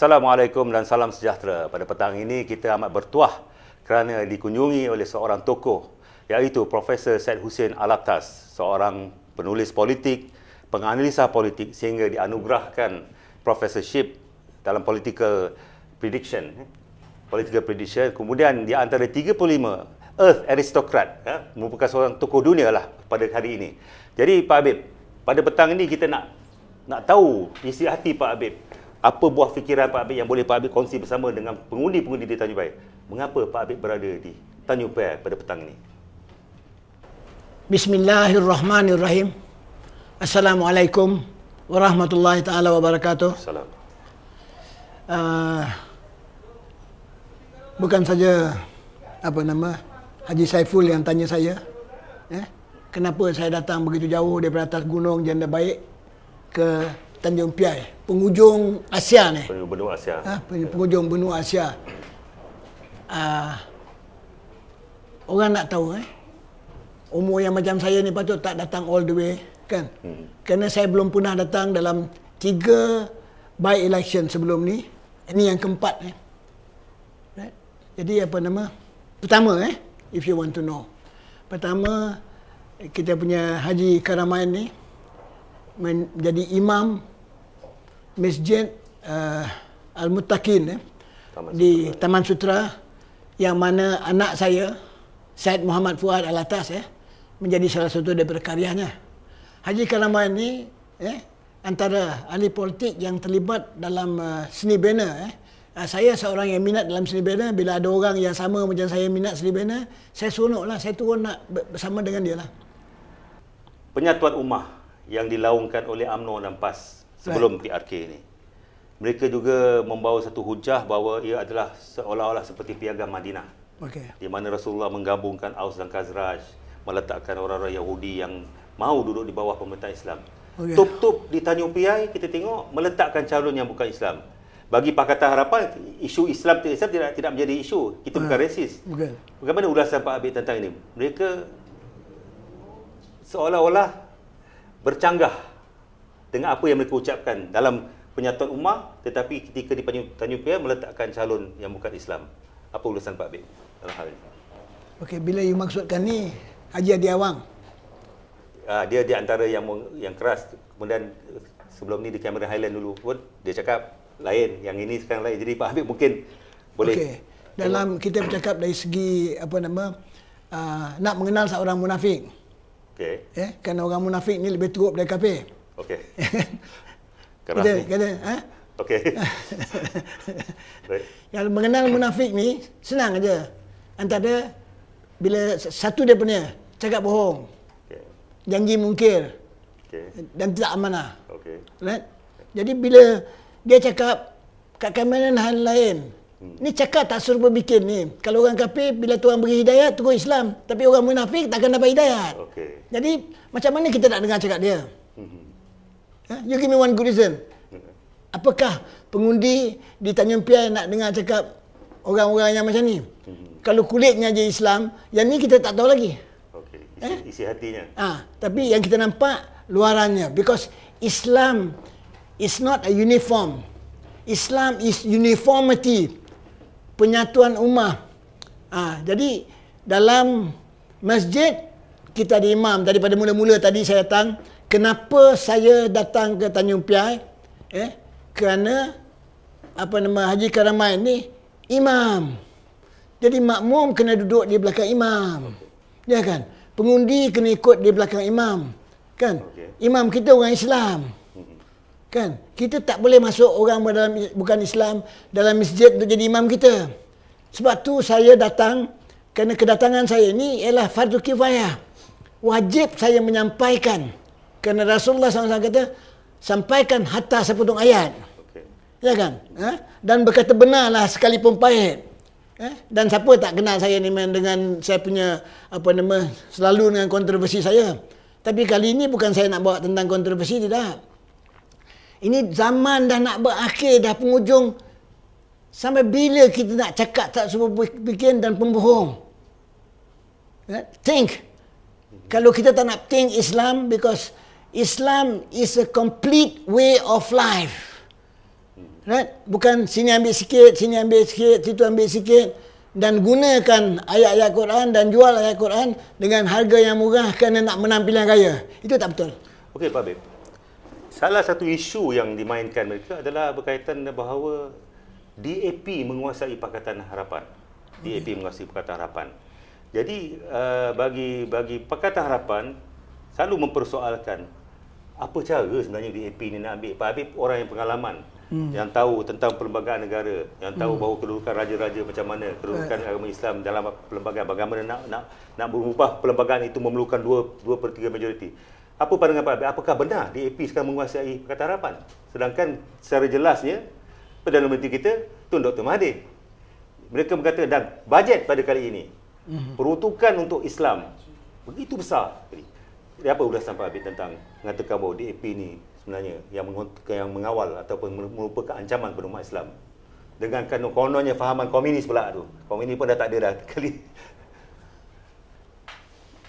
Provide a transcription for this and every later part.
Assalamualaikum dan salam sejahtera. Pada petang ini kita amat bertuah kerana dikunjungi oleh seorang tokoh iaitu Profesor Syed Hussein Alatas, seorang penulis politik, penganalisa politik sehingga dianugerahkan professorship dalam political prediction. Eh, political prediction. Kemudian di antara 35 Earth Aristocrat, eh, merupakan seorang tokoh dunia lah pada hari ini. Jadi Pak Habib, pada petang ini kita nak nak tahu isi hati Pak Habib apa buah fikiran Pak Abid yang boleh Pak Abid kongsi bersama dengan pengundi-pengundi di Tanjung Pahit? Mengapa Pak Abid berada di Tanjung Pahit pada petang ini? Bismillahirrahmanirrahim. Assalamualaikum warahmatullahi taala wabarakatuh. Salam. Uh, bukan saja apa nama Haji Saiful yang tanya saya, eh, kenapa saya datang begitu jauh dari atas gunung Janda Baik ke Tanjung Piai, penghujung Asia ni. Penghujung benua Asia. Ha, penghujung benua Asia. Uh, orang nak tahu eh. Umur yang macam saya ni patut tak datang all the way, kan? Hmm. Kerana saya belum pernah datang dalam tiga by election sebelum ni. Ini yang keempat ni. Eh. Right? Jadi apa nama? Pertama eh, if you want to know. Pertama, kita punya Haji Karamain ni menjadi imam Masjid uh, Al-Mutakin eh, eh di Sutera. Taman Sutera yang mana anak saya Said Muhammad Fuad Al-Atas eh, menjadi salah satu daripada karyanya. Haji Karamuan ini eh, antara ahli politik yang terlibat dalam uh, seni bina. Eh. Uh, saya seorang yang minat dalam seni bina. Bila ada orang yang sama macam saya minat seni bina, saya lah Saya turun nak bersama dengan dia. Lah. Penyatuan Umah yang dilaungkan oleh UMNO dan PAS sebelum right. PRK ini. Mereka juga membawa satu hujah bahawa ia adalah seolah-olah seperti piagam Madinah. Okay. Di mana Rasulullah menggabungkan Aus dan Khazraj, meletakkan orang-orang Yahudi yang mau duduk di bawah pemerintah Islam. Okay. Top-top di Tanjung Piai, kita tengok meletakkan calon yang bukan Islam. Bagi Pakatan Harapan, isu Islam tidak Islam tidak, tidak menjadi isu. Kita bukan uh, rasis. Bagaimana ulasan Pak Abid tentang ini? Mereka seolah-olah bercanggah dengan apa yang mereka ucapkan dalam penyatuan umat tetapi ketika di Tanjung Pia meletakkan calon yang bukan Islam. Apa ulasan Pak Bib dalam hal ini? Okey, bila you maksudkan ni Haji Adi Awang. Uh, dia di antara yang yang keras kemudian sebelum ni di Cameron Highland dulu pun dia cakap lain yang ini sekarang lain jadi Pak Habib mungkin boleh okay. dalam kita bercakap dari segi apa nama uh, nak mengenal seorang munafik okey ya yeah? kerana orang munafik ni lebih teruk daripada kafir Okey. Kerana kena. kata, ha? Okey. Baik. Kalau mengenal munafik ni senang aja. Antara bila satu dia punya cakap bohong. Okay. Janji mungkir. Okay. Dan tidak amanah. Okey. Right? Jadi bila dia cakap kat kemenan hal lain. Hmm. Ni cakap tak suruh berbikin ni. Kalau orang kafir, bila Tuhan beri hidayah, tunggu Islam. Tapi orang munafik takkan dapat hidayah. Okay. Jadi, macam mana kita nak dengar cakap dia? Hmm. Ha? You give me one good reason. Apakah pengundi di Tanjung Pia nak dengar cakap orang-orang yang macam ni? Hmm. Kalau kulitnya je Islam, yang ni kita tak tahu lagi. Okay. Isi, eh? isi hatinya. Ah, tapi yang kita nampak luarannya. Because Islam is not a uniform. Islam is uniformity. Penyatuan umat. Ah, ha, jadi dalam masjid, kita ada imam. Daripada mula-mula tadi saya datang, kenapa saya datang ke Tanjung Piai? Eh, kerana apa nama Haji Karamai ni imam. Jadi makmum kena duduk di belakang imam. Ya kan? Pengundi kena ikut di belakang imam. Kan? Okay. Imam kita orang Islam. Kan? Kita tak boleh masuk orang dalam bukan Islam dalam masjid untuk jadi imam kita. Sebab tu saya datang kerana kedatangan saya ni ialah fardu kifayah. Wajib saya menyampaikan kerana Rasulullah SAW kata, sampaikan hatta sepotong ayat. Okay. Ya kan? Ha? Dan berkata benarlah sekalipun pahit. Ha? Dan siapa tak kenal saya ni man, dengan saya punya apa nama selalu dengan kontroversi saya. Tapi kali ini bukan saya nak bawa tentang kontroversi tidak. Ini zaman dah nak berakhir, dah penghujung. Sampai bila kita nak cakap tak semua bikin dan pembohong? Ya? Think. Kalau kita tak nak think Islam because Islam is a complete way of life. Right? Bukan sini ambil sikit, sini ambil sikit, situ ambil sikit dan gunakan ayat-ayat Quran dan jual ayat Quran dengan harga yang murah kerana nak menampilkan kaya. Itu tak betul. Okey, Pak Habib. Salah satu isu yang dimainkan mereka adalah berkaitan bahawa DAP menguasai Pakatan Harapan. DAP menguasai Pakatan Harapan. Jadi uh, bagi bagi Pakatan Harapan selalu mempersoalkan apa cara sebenarnya DAP ini nak ambil Pak Habis orang yang pengalaman hmm. yang tahu tentang perlembagaan negara yang tahu hmm. bahawa kedudukan raja-raja macam mana kedudukan right. Eh. agama Islam dalam perlembagaan bagaimana nak nak nak berubah perlembagaan itu memerlukan dua dua per tiga majoriti apa pandangan Pak Habib? Apakah benar DAP sekarang menguasai Pakatan Harapan? Sedangkan secara jelasnya, Perdana Menteri kita, Tun Dr. Mahathir. Mereka berkata, dan bajet pada kali ini, hmm. peruntukan untuk Islam, begitu besar. Jadi, dia apa ulasan Pak Habib tentang mengatakan bahawa DAP ini sebenarnya yang, yang mengawal ataupun merupakan ancaman kepada umat Islam dengan kan- kononnya fahaman komunis pula tu komunis pun dah tak ada dah kali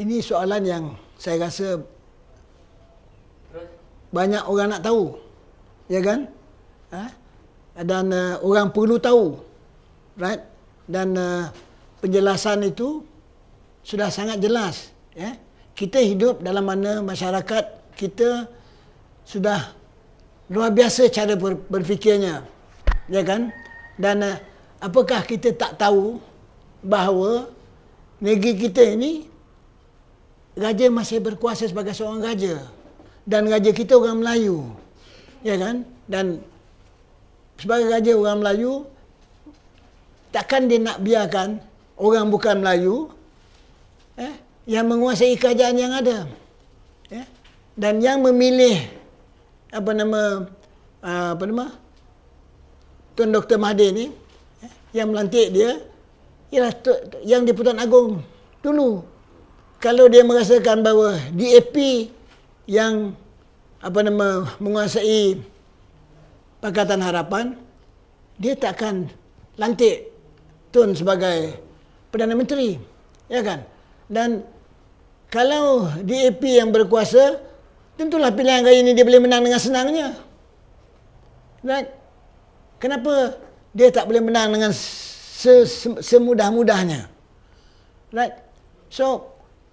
ini soalan yang saya rasa banyak orang nak tahu ya kan ha? dan uh, orang perlu tahu right dan uh, penjelasan itu sudah sangat jelas ya yeah? kita hidup dalam mana masyarakat kita sudah luar biasa cara ber, berfikirnya. Ya kan? Dan uh, apakah kita tak tahu bahawa negeri kita ini raja masih berkuasa sebagai seorang raja dan raja kita orang Melayu. Ya kan? Dan sebagai raja orang Melayu takkan dia nak biarkan orang bukan Melayu eh yang menguasai kerajaan yang ada ya? dan yang memilih apa nama ah, apa nama Tun Dr. Mahathir ni ya? yang melantik dia ialah yang di diputan agung dulu kalau dia merasakan bahawa DAP yang apa nama menguasai Pakatan Harapan dia takkan lantik Tun sebagai Perdana Menteri ya kan dan kalau DAP yang berkuasa, tentulah pilihan raya ini dia boleh menang dengan senangnya. Nah, kenapa dia tak boleh menang dengan semudah-mudahnya? Nah, So,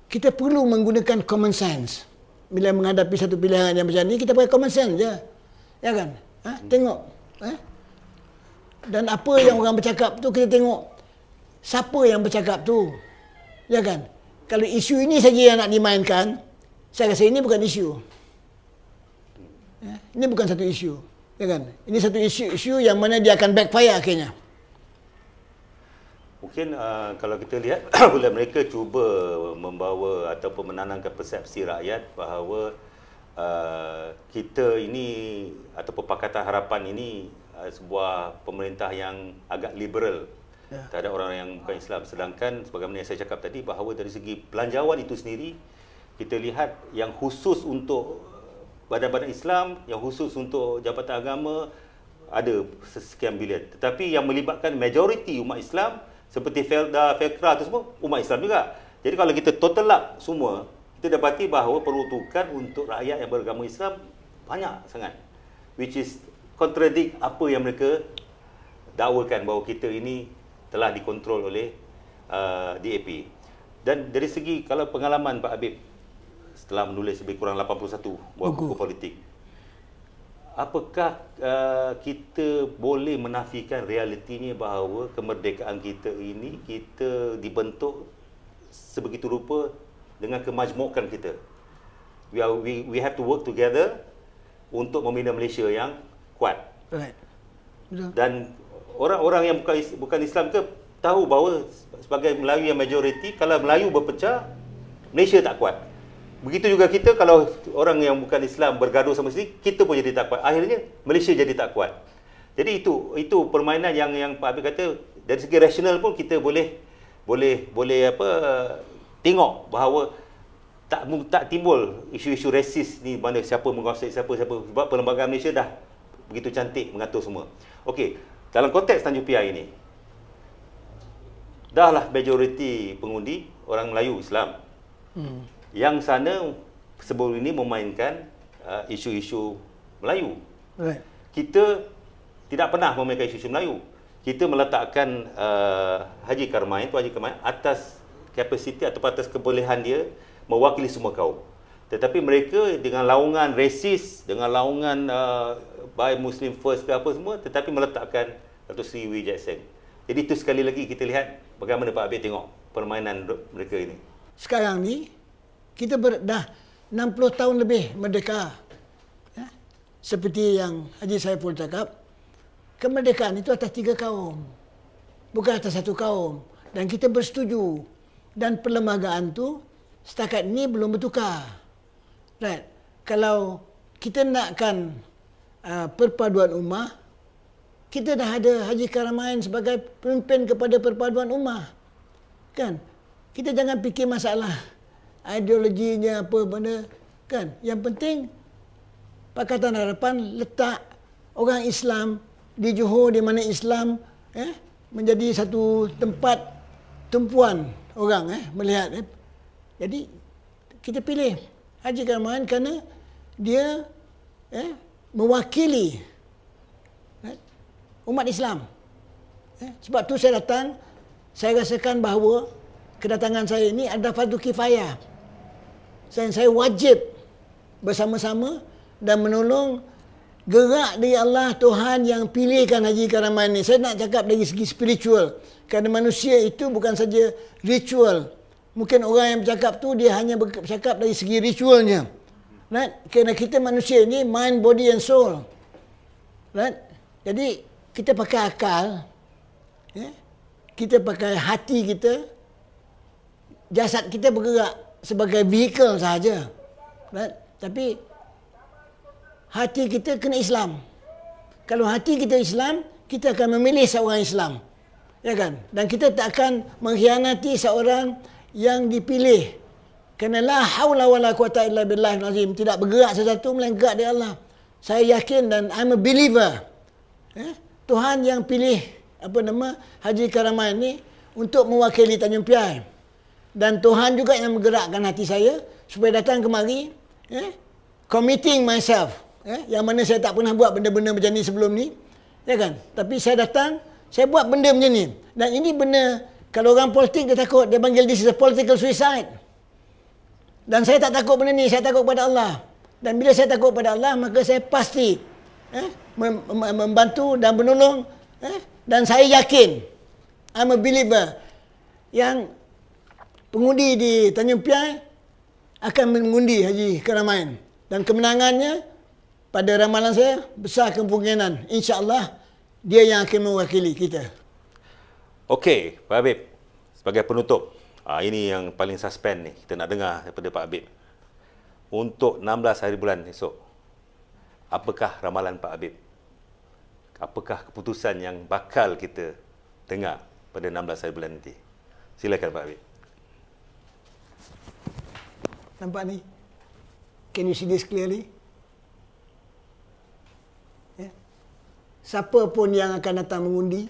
kita perlu menggunakan common sense. Bila menghadapi satu pilihan yang macam ni, kita pakai common sense je. Ya kan? Ha? Tengok. Ha? Dan apa yang orang bercakap tu, kita tengok. Siapa yang bercakap tu? Ya kan? kalau isu ini saja yang nak dimainkan, saya rasa ini bukan isu. Eh, ini bukan satu isu. Ya kan? Ini satu isu, isu yang mana dia akan backfire akhirnya. Mungkin uh, kalau kita lihat, boleh mereka cuba membawa ataupun menanamkan persepsi rakyat bahawa uh, kita ini ataupun Pakatan Harapan ini uh, sebuah pemerintah yang agak liberal Ya. Tak ada orang yang bukan Islam. Sedangkan sebagaimana yang saya cakap tadi bahawa dari segi pelanjawan itu sendiri kita lihat yang khusus untuk badan-badan Islam, yang khusus untuk jabatan agama ada sekian bilion. Tetapi yang melibatkan majoriti umat Islam seperti Felda, Fekra itu semua umat Islam juga. Jadi kalau kita total up semua, kita dapati bahawa peruntukan untuk rakyat yang beragama Islam banyak sangat. Which is contradict apa yang mereka dakwakan bahawa kita ini telah dikontrol oleh uh, DAP. Dan dari segi kalau pengalaman Pak Habib setelah menulis lebih kurang 81 buah buku politik. Apakah uh, kita boleh menafikan realitinya bahawa kemerdekaan kita ini kita dibentuk sebegitu rupa dengan kemajmukan kita. We are, we we have to work together untuk membina Malaysia yang kuat. Right. Dan orang-orang yang bukan bukan Islam ke tahu bahawa sebagai Melayu yang majoriti kalau Melayu berpecah Malaysia tak kuat. Begitu juga kita kalau orang yang bukan Islam bergaduh sama sendiri kita pun jadi tak kuat. Akhirnya Malaysia jadi tak kuat. Jadi itu itu permainan yang yang Pak Abi kata dari segi rasional pun kita boleh boleh boleh apa tengok bahawa tak tak timbul isu-isu rasis ni mana siapa menguasai siapa siapa sebab perlembagaan Malaysia dah begitu cantik mengatur semua. Okey, dalam konteks Tanjung Pia ini dahlah majoriti pengundi orang Melayu Islam hmm. yang sana sebelum ini memainkan uh, isu-isu Melayu right. kita tidak pernah memainkan isu-isu Melayu kita meletakkan uh, Haji Karmain Haji Karmain atas kapasiti atau atas kebolehan dia mewakili semua kaum tetapi mereka dengan laungan rasis dengan laungan uh, by Muslim First ke apa semua tetapi meletakkan Dato' Sri Wijay Jadi itu sekali lagi kita lihat bagaimana Pak Abid tengok permainan mereka ini. Sekarang ni kita ber, dah 60 tahun lebih merdeka. Ya? Seperti yang Haji Saiful cakap, kemerdekaan itu atas tiga kaum. Bukan atas satu kaum. Dan kita bersetuju. Dan perlembagaan tu setakat ni belum bertukar. Right? Kalau kita nakkan uh, perpaduan ummah kita dah ada Haji Karamain sebagai pemimpin kepada perpaduan ummah kan kita jangan fikir masalah ideologinya apa benda kan yang penting pakatan harapan letak orang Islam di Johor di mana Islam eh menjadi satu tempat tempuan orang eh melihat eh. jadi kita pilih Haji Karamain kerana dia eh mewakili eh, umat Islam. Eh, sebab tu saya datang, saya rasakan bahawa kedatangan saya ini ada fardu kifayah. Saya, saya wajib bersama-sama dan menolong gerak dari Allah Tuhan yang pilihkan Haji Karaman ini. Saya nak cakap dari segi spiritual. Kerana manusia itu bukan saja ritual. Mungkin orang yang bercakap tu dia hanya bercakap dari segi ritualnya. Right? Kerana kita manusia ni mind, body and soul. Right? Jadi kita pakai akal. Yeah? Kita pakai hati kita. Jasad kita bergerak sebagai vehicle sahaja. Right? Tapi hati kita kena Islam. Kalau hati kita Islam, kita akan memilih seorang Islam. Ya kan? Dan kita tak akan mengkhianati seorang yang dipilih. Kena la hawla wala quwata illa billah azim. Tidak bergerak sesuatu melainkan dia Allah. Saya yakin dan I'm a believer. Eh? Tuhan yang pilih apa nama Haji Karamah ini untuk mewakili Tanjung Piai. Dan Tuhan juga yang menggerakkan hati saya supaya datang kemari eh? committing myself. Eh? Yang mana saya tak pernah buat benda-benda macam ni sebelum ni. Ya kan? Tapi saya datang, saya buat benda macam ni. Dan ini benda kalau orang politik dia takut dia panggil this is a political suicide dan saya tak takut benda ni saya takut kepada Allah dan bila saya takut kepada Allah maka saya pasti eh, membantu dan menolong eh, dan saya yakin I'm a believer yang pengundi di Tanjung Piai akan mengundi Haji Karamain dan kemenangannya pada ramalan saya besar kemungkinan Insyaallah dia yang akan mewakili kita. Okey, Pak Habib. Sebagai penutup, Ha, ini yang paling suspend ni kita nak dengar daripada Pak Habib. Untuk 16 hari bulan esok, apakah ramalan Pak Habib? Apakah keputusan yang bakal kita dengar pada 16 hari bulan nanti? Silakan Pak Habib. Nampak ni? Can you see this clearly? Ya. Siapa pun yang akan datang mengundi,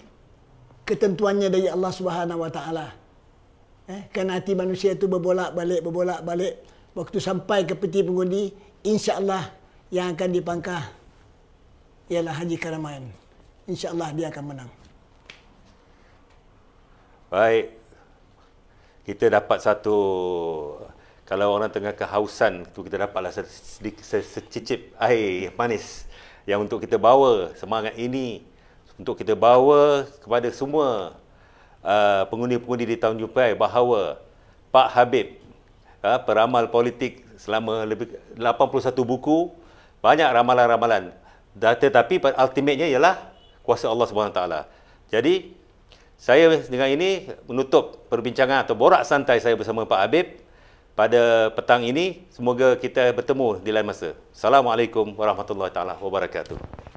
ketentuannya dari Allah Subhanahu Wa Eh, kan hati manusia itu berbolak-balik, berbolak-balik. Waktu sampai ke peti pengundi, insya Allah yang akan dipangkah ialah Haji Karamain. Insya Allah dia akan menang. Baik. Kita dapat satu... Kalau orang tengah kehausan, tu kita dapatlah secicip air manis. Yang untuk kita bawa semangat ini. Untuk kita bawa kepada semua Uh, pengundi-pengundi di tahun Jupai bahawa Pak Habib uh, peramal politik selama lebih 81 buku banyak ramalan-ramalan tetapi ultimatenya ialah kuasa Allah SWT jadi saya dengan ini menutup perbincangan atau borak santai saya bersama Pak Habib pada petang ini semoga kita bertemu di lain masa Assalamualaikum warahmatullahi taala wabarakatuh